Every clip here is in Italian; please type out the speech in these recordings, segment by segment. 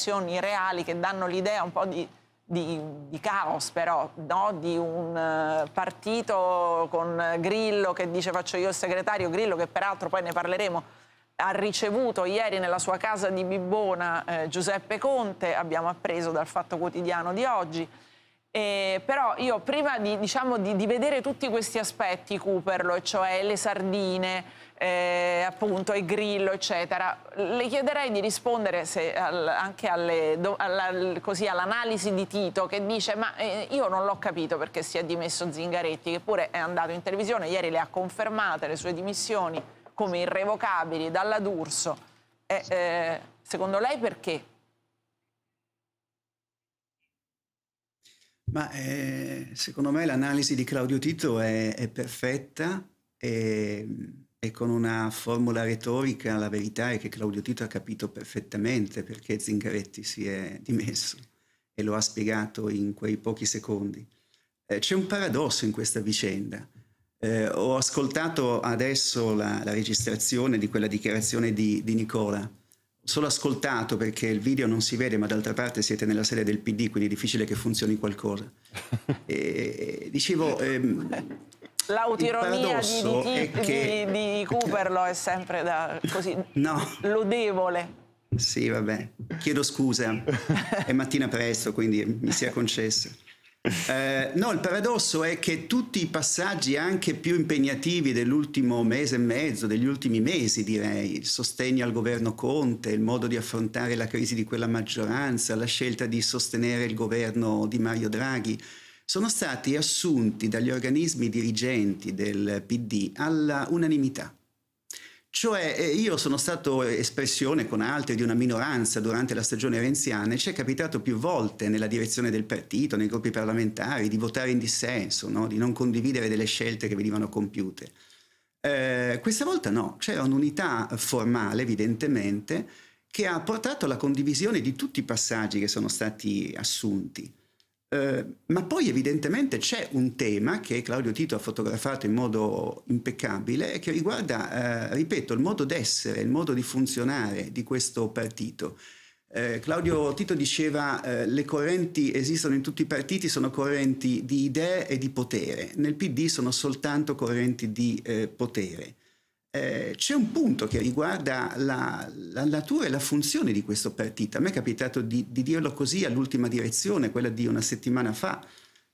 situazioni reali che danno l'idea un po' di, di, di caos però, no? di un eh, partito con Grillo che dice faccio io il segretario, Grillo che peraltro poi ne parleremo ha ricevuto ieri nella sua casa di Bibbona eh, Giuseppe Conte, abbiamo appreso dal Fatto Quotidiano di oggi. Eh, però io prima di, diciamo, di, di vedere tutti questi aspetti, Cooperlo, e cioè le sardine, eh, appunto e Grillo eccetera. Le chiederei di rispondere se, al, anche all'analisi all, all, di Tito che dice ma eh, io non l'ho capito perché si è dimesso Zingaretti che pure è andato in televisione, ieri le ha confermate le sue dimissioni come irrevocabili dalla D'Urso. Eh, secondo lei perché? Ma eh, secondo me l'analisi di Claudio Tito è, è perfetta. E e con una formula retorica, la verità è che Claudio Tito ha capito perfettamente perché Zingaretti si è dimesso e lo ha spiegato in quei pochi secondi. Eh, c'è un paradosso in questa vicenda. Eh, ho ascoltato adesso la, la, registrazione di quella dichiarazione di, di Nicola. solo ascoltato perché il video non si vede, ma d'altra parte siete nella sede del PD, quindi è difficile che funzioni qualcosa. E, dicevo, ehm, L'autironia di, di, di, che... di, Cooperlo è sempre da, così no. lodevole. Sì, vabbè, chiedo scusa, è mattina presto, quindi mi sia concesso. Eh, no, il paradosso è che tutti i passaggi anche più impegnativi dell'ultimo mese e mezzo, degli ultimi mesi direi, il sostegno al governo Conte, il modo di affrontare la crisi di quella maggioranza, la scelta di sostenere il governo di Mario Draghi, sono stati assunti dagli organismi dirigenti del PD alla unanimità. Cioè eh, io sono stato espressione con altri di una minoranza durante la stagione renziana e ci è capitato più volte nella direzione del partito, nei gruppi parlamentari, di votare in dissenso, no? di non condividere delle scelte che venivano compiute. Eh, questa volta no, c'era un'unità formale evidentemente che ha portato alla condivisione di tutti i passaggi che sono stati assunti. Eh, ma poi evidentemente c'è un tema che Claudio Tito ha fotografato in modo impeccabile e che riguarda, eh, ripeto, il modo d'essere, il modo di funzionare di questo partito. Eh, Claudio Tito diceva eh, le correnti esistono in tutti i partiti, sono correnti di idee e di potere, nel PD sono soltanto correnti di eh, potere eh, c'è un punto che riguarda la, la, natura e la funzione di questo partito. A me è capitato di, di dirlo così all'ultima direzione, quella di una settimana fa.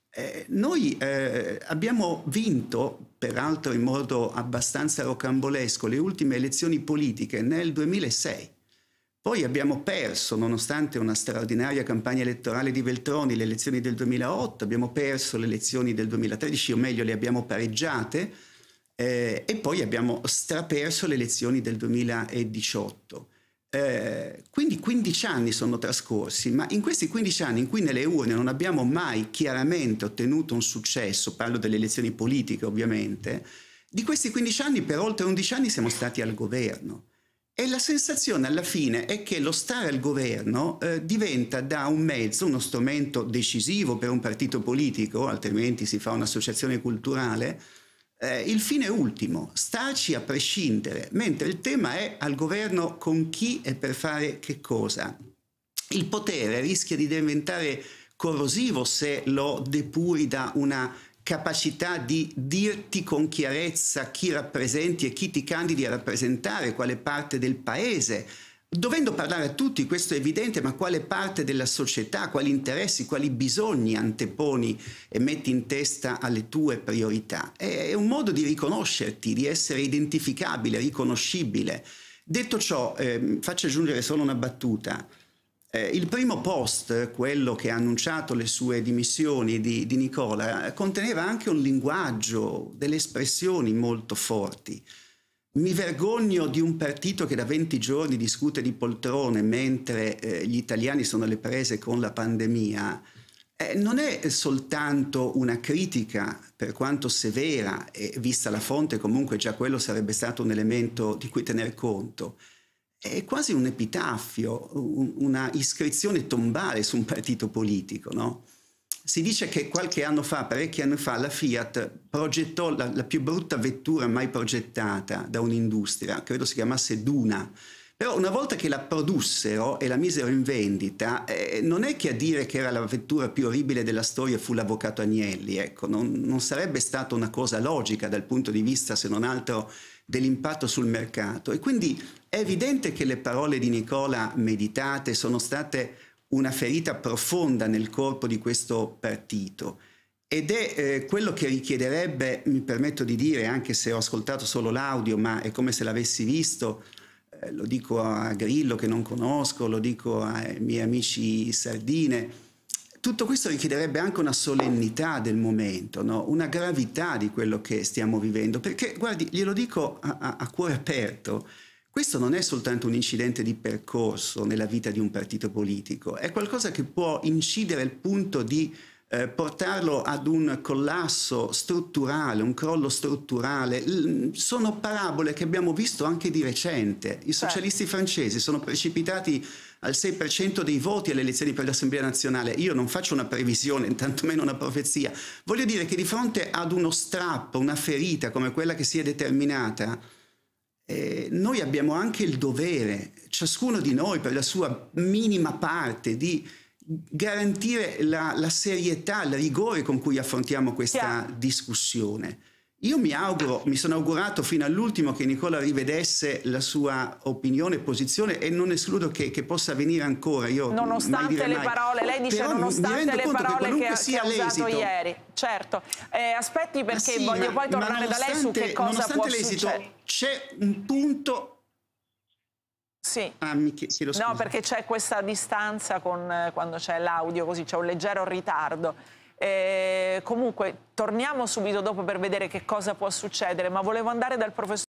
Eh, noi eh, abbiamo vinto, peraltro in modo abbastanza rocambolesco, le ultime elezioni politiche nel 2006. Poi abbiamo perso, nonostante una straordinaria campagna elettorale di Veltroni, le elezioni del 2008, abbiamo perso le elezioni del 2013, o meglio le abbiamo pareggiate eh, e poi abbiamo straperso le elezioni del 2018. Eh, quindi 15 anni sono trascorsi, ma in questi 15 anni in cui nelle urne non abbiamo mai chiaramente ottenuto un successo, parlo delle elezioni politiche ovviamente, di questi 15 anni per oltre 11 anni siamo stati al governo. E la sensazione alla fine è che lo stare al governo eh, diventa da un mezzo, uno strumento decisivo per un partito politico, altrimenti si fa un'associazione culturale, eh, il fine ultimo, starci a prescindere, mentre il tema è al governo con chi e per fare che cosa. Il potere rischia di diventare corrosivo se lo depuri da una capacità di dirti con chiarezza chi rappresenti e chi ti candidi a rappresentare, quale parte del paese, Dovendo parlare a tutti, questo è evidente, ma quale parte della società, quali interessi, quali bisogni anteponi e metti in testa alle tue priorità? È un modo di riconoscerti, di essere identificabile, riconoscibile. Detto ciò, eh, faccio aggiungere solo una battuta. Eh, il primo post, quello che ha annunciato le sue dimissioni di, di Nicola, conteneva anche un linguaggio, delle espressioni molto forti. Mi vergogno di un partito che da 20 giorni discute di poltrone mentre eh, gli italiani sono alle prese con la pandemia. Eh, non è soltanto una critica, per quanto severa, e vista la fonte comunque già quello sarebbe stato un elemento di cui tener conto, è quasi un epitaffio, un, una iscrizione tombale su un partito politico, no? Si dice che qualche anno fa, parecchi anni fa, la Fiat progettò la, la più brutta vettura mai progettata da un'industria, credo si chiamasse Duna. Però una volta che la produssero e la misero in vendita, eh, non è che a dire che era la vettura più orribile della storia fu l'avvocato Agnelli, ecco, non, non sarebbe stata una cosa logica dal punto di vista, se non altro, dell'impatto sul mercato. E quindi è evidente che le parole di Nicola meditate sono state una ferita profonda nel corpo di questo partito. Ed è eh, quello che richiederebbe, mi permetto di dire, anche se ho ascoltato solo l'audio, ma è come se l'avessi visto, eh, lo dico a Grillo che non conosco, lo dico ai miei amici sardine, tutto questo richiederebbe anche una solennità del momento, no? una gravità di quello che stiamo vivendo, perché guardi, glielo dico a, a, a cuore aperto, questo non è soltanto un incidente di percorso nella vita di un partito politico, è qualcosa che può incidere al punto di eh, portarlo ad un collasso strutturale, un crollo strutturale. L- mm, sono parabole che abbiamo visto anche di recente. I certo. socialisti certo. francesi sono precipitati al 6% dei voti alle elezioni per l'Assemblea nazionale. Io non faccio una previsione, tantomeno una profezia. Voglio dire che di fronte ad uno strappo, una ferita come quella che si è determinata, eh, noi abbiamo anche il dovere, ciascuno di noi per la sua minima parte, di garantire la, la serietà, il rigore con cui affrontiamo questa yeah. discussione. Io mi auguro, mi sono augurato fino all'ultimo che Nicola rivedesse la sua opinione e posizione e non escludo che, che possa venire ancora. Io nonostante le mai. parole, lei dice Però nonostante le parole che, che, che ha usato ieri. Certo, eh, aspetti perché sì, voglio ma, poi tornare da lei su che cosa può succedere. C'è un punto sì. Ah, no, perché c'è questa distanza con, eh, quando c'è l'audio, così c'è un leggero ritardo. E eh, comunque torniamo subito dopo per vedere che cosa può succedere, ma volevo andare dal professor